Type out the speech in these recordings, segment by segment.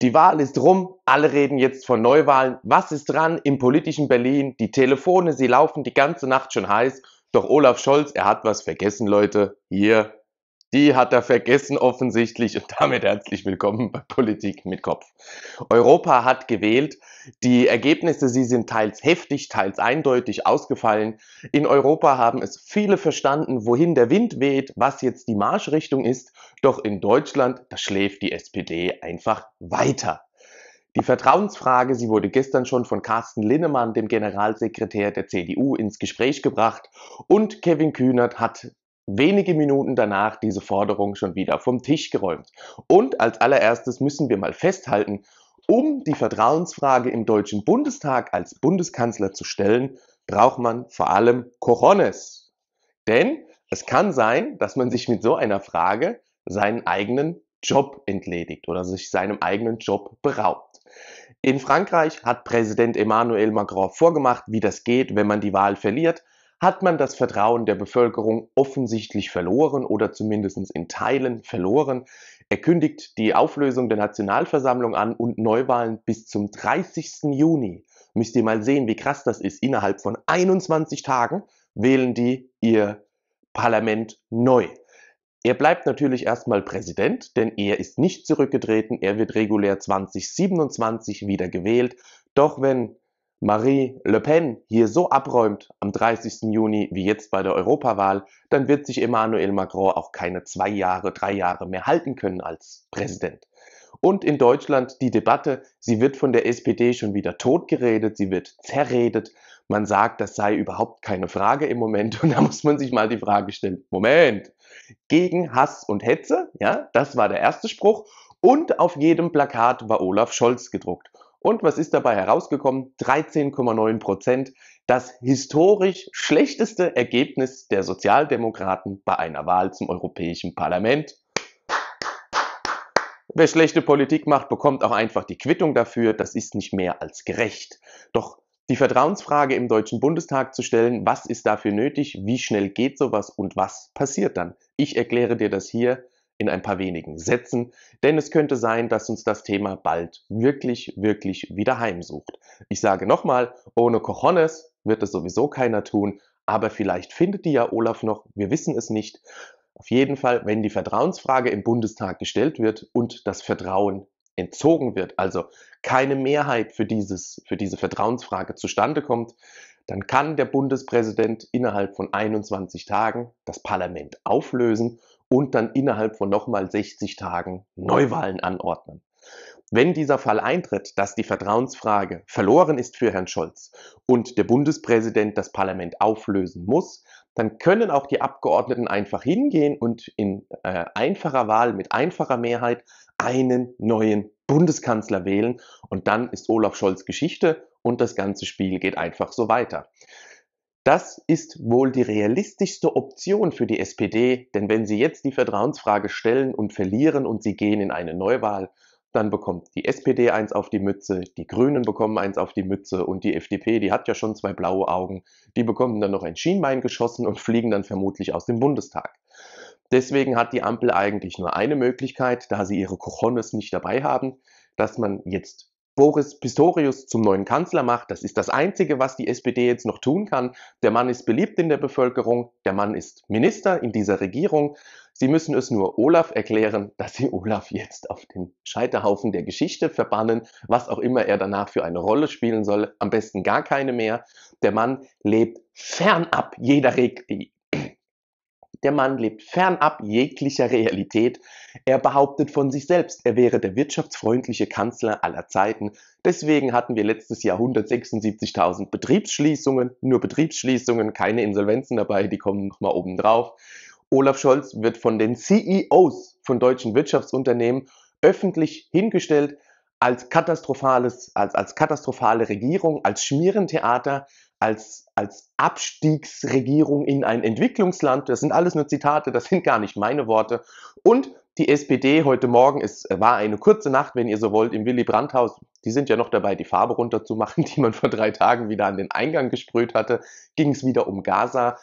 Die Wahl ist rum, alle reden jetzt von Neuwahlen. Was ist dran im politischen Berlin? Die Telefone, sie laufen die ganze Nacht schon heiß. Doch Olaf Scholz, er hat was vergessen, Leute. Hier, die hat er vergessen offensichtlich und damit herzlich willkommen bei Politik mit Kopf. Europa hat gewählt. Die Ergebnisse, sie sind teils heftig, teils eindeutig ausgefallen. In Europa haben es viele verstanden, wohin der Wind weht, was jetzt die Marschrichtung ist. Doch in Deutschland, da schläft die SPD einfach weiter. Die Vertrauensfrage, sie wurde gestern schon von Carsten Linnemann, dem Generalsekretär der CDU, ins Gespräch gebracht und Kevin Kühnert hat wenige Minuten danach diese Forderung schon wieder vom Tisch geräumt. Und als allererstes müssen wir mal festhalten, um die Vertrauensfrage im Deutschen Bundestag als Bundeskanzler zu stellen, braucht man vor allem Corones. Denn es kann sein, dass man sich mit so einer Frage seinen eigenen Job entledigt oder sich seinem eigenen Job beraubt. In Frankreich hat Präsident Emmanuel Macron vorgemacht, wie das geht, wenn man die Wahl verliert hat man das Vertrauen der Bevölkerung offensichtlich verloren oder zumindest in Teilen verloren. Er kündigt die Auflösung der Nationalversammlung an und Neuwahlen bis zum 30. Juni. Müsst ihr mal sehen, wie krass das ist. Innerhalb von 21 Tagen wählen die ihr Parlament neu. Er bleibt natürlich erstmal Präsident, denn er ist nicht zurückgetreten. Er wird regulär 2027 wieder gewählt. Doch wenn Marie Le Pen hier so abräumt am 30. Juni wie jetzt bei der Europawahl, dann wird sich Emmanuel Macron auch keine zwei Jahre, drei Jahre mehr halten können als Präsident. Und in Deutschland die Debatte, sie wird von der SPD schon wieder totgeredet, sie wird zerredet. Man sagt, das sei überhaupt keine Frage im Moment. Und da muss man sich mal die Frage stellen, Moment, gegen Hass und Hetze, ja, das war der erste Spruch. Und auf jedem Plakat war Olaf Scholz gedruckt. Und was ist dabei herausgekommen? 13,9 Prozent. Das historisch schlechteste Ergebnis der Sozialdemokraten bei einer Wahl zum Europäischen Parlament. Wer schlechte Politik macht, bekommt auch einfach die Quittung dafür. Das ist nicht mehr als gerecht. Doch die Vertrauensfrage im Deutschen Bundestag zu stellen, was ist dafür nötig, wie schnell geht sowas und was passiert dann? Ich erkläre dir das hier in ein paar wenigen Sätzen, denn es könnte sein, dass uns das Thema bald wirklich, wirklich wieder heimsucht. Ich sage nochmal, ohne Cojones wird es sowieso keiner tun, aber vielleicht findet die ja Olaf noch, wir wissen es nicht. Auf jeden Fall, wenn die Vertrauensfrage im Bundestag gestellt wird und das Vertrauen entzogen wird, also keine Mehrheit für, dieses, für diese Vertrauensfrage zustande kommt, dann kann der Bundespräsident innerhalb von 21 Tagen das Parlament auflösen und dann innerhalb von nochmal 60 Tagen Neuwahlen anordnen. Wenn dieser Fall eintritt, dass die Vertrauensfrage verloren ist für Herrn Scholz und der Bundespräsident das Parlament auflösen muss, dann können auch die Abgeordneten einfach hingehen und in äh, einfacher Wahl mit einfacher Mehrheit einen neuen Bundeskanzler wählen und dann ist Olaf Scholz Geschichte und das ganze Spiel geht einfach so weiter. Das ist wohl die realistischste Option für die SPD, denn wenn sie jetzt die Vertrauensfrage stellen und verlieren und sie gehen in eine Neuwahl, dann bekommt die SPD eins auf die Mütze, die Grünen bekommen eins auf die Mütze und die FDP, die hat ja schon zwei blaue Augen, die bekommen dann noch ein Schienbein geschossen und fliegen dann vermutlich aus dem Bundestag. Deswegen hat die Ampel eigentlich nur eine Möglichkeit, da sie ihre Kochonnes nicht dabei haben, dass man jetzt Boris Pistorius zum neuen Kanzler macht. Das ist das Einzige, was die SPD jetzt noch tun kann. Der Mann ist beliebt in der Bevölkerung, der Mann ist Minister in dieser Regierung. Sie müssen es nur Olaf erklären, dass Sie Olaf jetzt auf den Scheiterhaufen der Geschichte verbannen, was auch immer er danach für eine Rolle spielen soll, am besten gar keine mehr. Der Mann lebt fernab jeder Re der Mann lebt fernab jeglicher Realität. Er behauptet von sich selbst, er wäre der wirtschaftsfreundliche Kanzler aller Zeiten. Deswegen hatten wir letztes Jahr 176.000 Betriebsschließungen, nur Betriebsschließungen, keine Insolvenzen dabei, die kommen nochmal oben drauf. Olaf Scholz wird von den CEOs von deutschen Wirtschaftsunternehmen öffentlich hingestellt als katastrophales, als, als katastrophale Regierung, als Schmierentheater als, als Abstiegsregierung in ein Entwicklungsland. Das sind alles nur Zitate, das sind gar nicht meine Worte. Und die SPD heute Morgen, es war eine kurze Nacht, wenn ihr so wollt, im Willy Brandt-Haus. Die sind ja noch dabei, die Farbe runterzumachen, die man vor drei Tagen wieder an den Eingang gesprüht hatte. Ging es wieder um Gaza.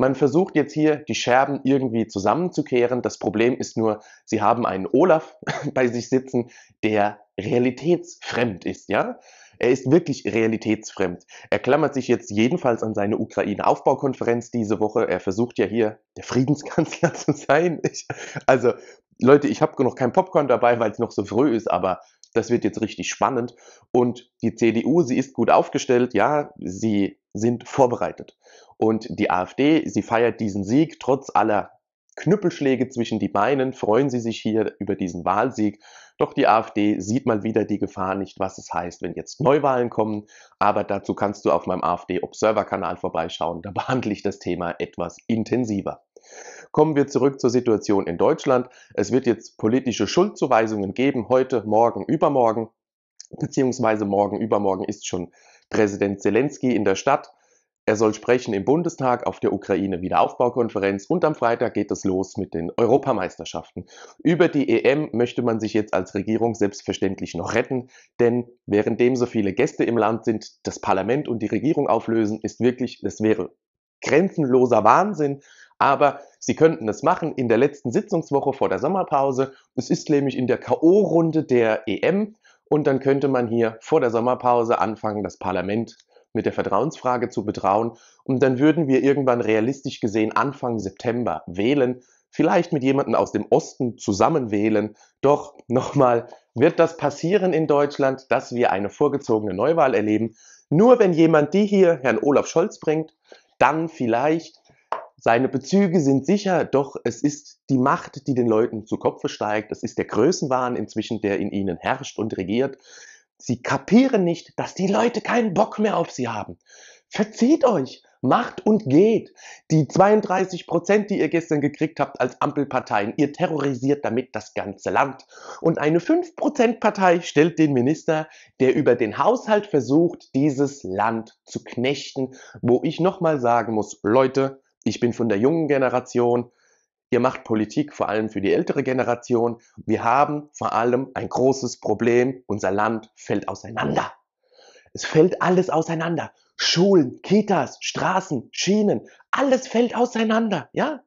Man versucht jetzt hier, die Scherben irgendwie zusammenzukehren. Das Problem ist nur, sie haben einen Olaf bei sich sitzen, der realitätsfremd ist, ja? Er ist wirklich realitätsfremd. Er klammert sich jetzt jedenfalls an seine Ukraine-Aufbaukonferenz diese Woche. Er versucht ja hier der Friedenskanzler zu sein. Ich, also Leute, ich habe noch kein Popcorn dabei, weil es noch so früh ist, aber das wird jetzt richtig spannend. Und die CDU, sie ist gut aufgestellt, ja, sie sind vorbereitet. Und die AfD, sie feiert diesen Sieg trotz aller Knüppelschläge zwischen die Beinen freuen sie sich hier über diesen Wahlsieg. Doch die AfD sieht mal wieder die Gefahr nicht, was es heißt, wenn jetzt Neuwahlen kommen. Aber dazu kannst du auf meinem AfD Observer Kanal vorbeischauen. Da behandle ich das Thema etwas intensiver. Kommen wir zurück zur Situation in Deutschland. Es wird jetzt politische Schuldzuweisungen geben, heute, morgen, übermorgen. Beziehungsweise morgen, übermorgen ist schon Präsident Zelensky in der Stadt er soll sprechen im Bundestag auf der Ukraine-Wiederaufbaukonferenz und am Freitag geht es los mit den Europameisterschaften. Über die EM möchte man sich jetzt als Regierung selbstverständlich noch retten, denn währenddem so viele Gäste im Land sind, das Parlament und die Regierung auflösen, ist wirklich, das wäre grenzenloser Wahnsinn. Aber sie könnten es machen in der letzten Sitzungswoche vor der Sommerpause. Es ist nämlich in der K.O.-Runde der EM und dann könnte man hier vor der Sommerpause anfangen, das Parlament mit der Vertrauensfrage zu betrauen. Und dann würden wir irgendwann realistisch gesehen Anfang September wählen, vielleicht mit jemandem aus dem Osten zusammen wählen. Doch nochmal, wird das passieren in Deutschland, dass wir eine vorgezogene Neuwahl erleben? Nur wenn jemand die hier, Herrn Olaf Scholz, bringt, dann vielleicht. Seine Bezüge sind sicher, doch es ist die Macht, die den Leuten zu Kopfe steigt. Es ist der Größenwahn inzwischen, der in ihnen herrscht und regiert. Sie kapieren nicht, dass die Leute keinen Bock mehr auf sie haben. Verzieht euch, macht und geht. Die 32 Prozent, die ihr gestern gekriegt habt als Ampelparteien, ihr terrorisiert damit das ganze Land. Und eine 5 Prozent Partei stellt den Minister, der über den Haushalt versucht, dieses Land zu knechten. Wo ich nochmal sagen muss, Leute, ich bin von der jungen Generation, Ihr macht Politik vor allem für die ältere Generation. Wir haben vor allem ein großes Problem. Unser Land fällt auseinander. Es fällt alles auseinander. Schulen, Kitas, Straßen, Schienen, alles fällt auseinander, ja?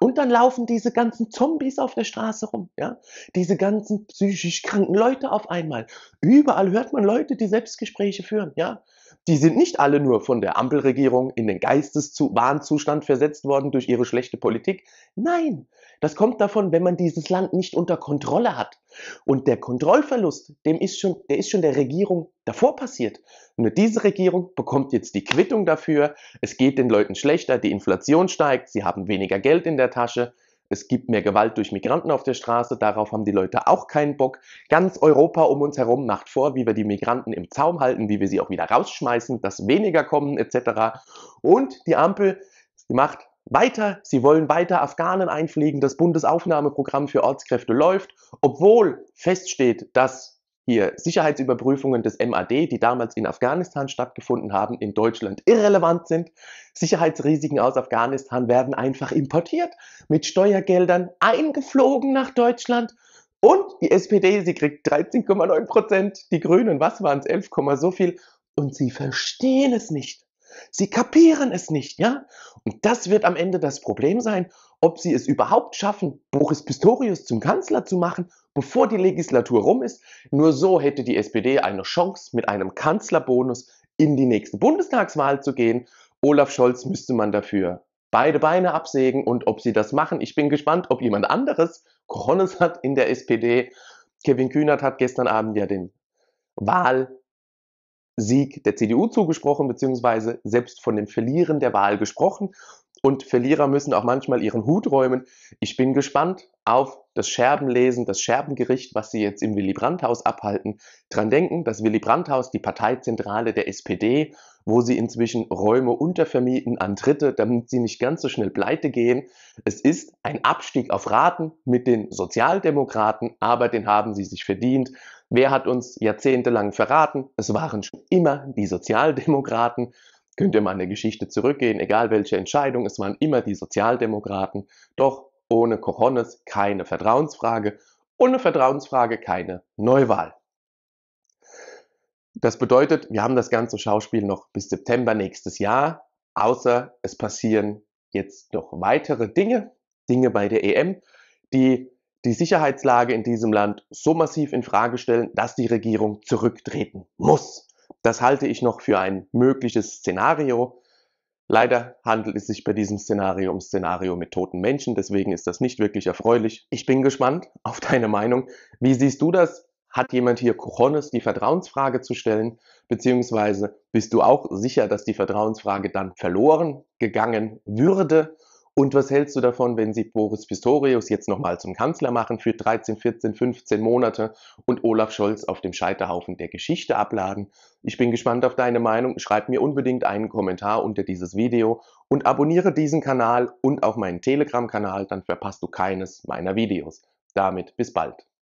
Und dann laufen diese ganzen Zombies auf der Straße rum, ja? Diese ganzen psychisch kranken Leute auf einmal. Überall hört man Leute, die Selbstgespräche führen, ja? Die sind nicht alle nur von der Ampelregierung in den Geisteswahnzustand versetzt worden durch ihre schlechte Politik. Nein, das kommt davon, wenn man dieses Land nicht unter Kontrolle hat. Und der Kontrollverlust, dem ist schon, der ist schon der Regierung davor passiert. Nur diese Regierung bekommt jetzt die Quittung dafür. Es geht den Leuten schlechter, die Inflation steigt, sie haben weniger Geld in der Tasche. Es gibt mehr Gewalt durch Migranten auf der Straße, darauf haben die Leute auch keinen Bock. Ganz Europa um uns herum macht vor, wie wir die Migranten im Zaum halten, wie wir sie auch wieder rausschmeißen, dass weniger kommen etc. Und die Ampel macht weiter, sie wollen weiter Afghanen einfliegen, das Bundesaufnahmeprogramm für Ortskräfte läuft, obwohl feststeht, dass hier Sicherheitsüberprüfungen des MAD, die damals in Afghanistan stattgefunden haben, in Deutschland irrelevant sind. Sicherheitsrisiken aus Afghanistan werden einfach importiert, mit Steuergeldern eingeflogen nach Deutschland. Und die SPD, sie kriegt 13,9 Prozent, die Grünen, was waren es, 11, so viel. Und sie verstehen es nicht. Sie kapieren es nicht, ja? Und das wird am Ende das Problem sein ob sie es überhaupt schaffen, Boris Pistorius zum Kanzler zu machen, bevor die Legislatur rum ist. Nur so hätte die SPD eine Chance, mit einem Kanzlerbonus in die nächste Bundestagswahl zu gehen. Olaf Scholz müsste man dafür beide Beine absägen und ob sie das machen. Ich bin gespannt, ob jemand anderes Coronas hat in der SPD. Kevin Kühnert hat gestern Abend ja den Wahlsieg der CDU zugesprochen, beziehungsweise selbst von dem Verlieren der Wahl gesprochen. Und Verlierer müssen auch manchmal ihren Hut räumen. Ich bin gespannt auf das Scherbenlesen, das Scherbengericht, was Sie jetzt im Willy Brandt-Haus abhalten. Dran denken, das Willy Brandt-Haus, die Parteizentrale der SPD, wo Sie inzwischen Räume untervermieten an Dritte, damit Sie nicht ganz so schnell pleite gehen. Es ist ein Abstieg auf Raten mit den Sozialdemokraten, aber den haben Sie sich verdient. Wer hat uns jahrzehntelang verraten? Es waren schon immer die Sozialdemokraten. Könnt ihr mal in der Geschichte zurückgehen, egal welche Entscheidung, es waren immer die Sozialdemokraten. Doch ohne Kochonis keine Vertrauensfrage, ohne Vertrauensfrage keine Neuwahl. Das bedeutet, wir haben das ganze Schauspiel noch bis September nächstes Jahr, außer es passieren jetzt noch weitere Dinge, Dinge bei der EM, die die Sicherheitslage in diesem Land so massiv in Frage stellen, dass die Regierung zurücktreten muss. Das halte ich noch für ein mögliches Szenario. Leider handelt es sich bei diesem Szenario um Szenario mit toten Menschen, deswegen ist das nicht wirklich erfreulich. Ich bin gespannt auf deine Meinung. Wie siehst du das? Hat jemand hier Kochonis, die Vertrauensfrage zu stellen? Beziehungsweise bist du auch sicher, dass die Vertrauensfrage dann verloren gegangen würde? Und was hältst du davon, wenn sie Boris Pistorius jetzt nochmal zum Kanzler machen für 13, 14, 15 Monate und Olaf Scholz auf dem Scheiterhaufen der Geschichte abladen? Ich bin gespannt auf deine Meinung. Schreib mir unbedingt einen Kommentar unter dieses Video und abonniere diesen Kanal und auch meinen Telegram-Kanal, dann verpasst du keines meiner Videos. Damit bis bald.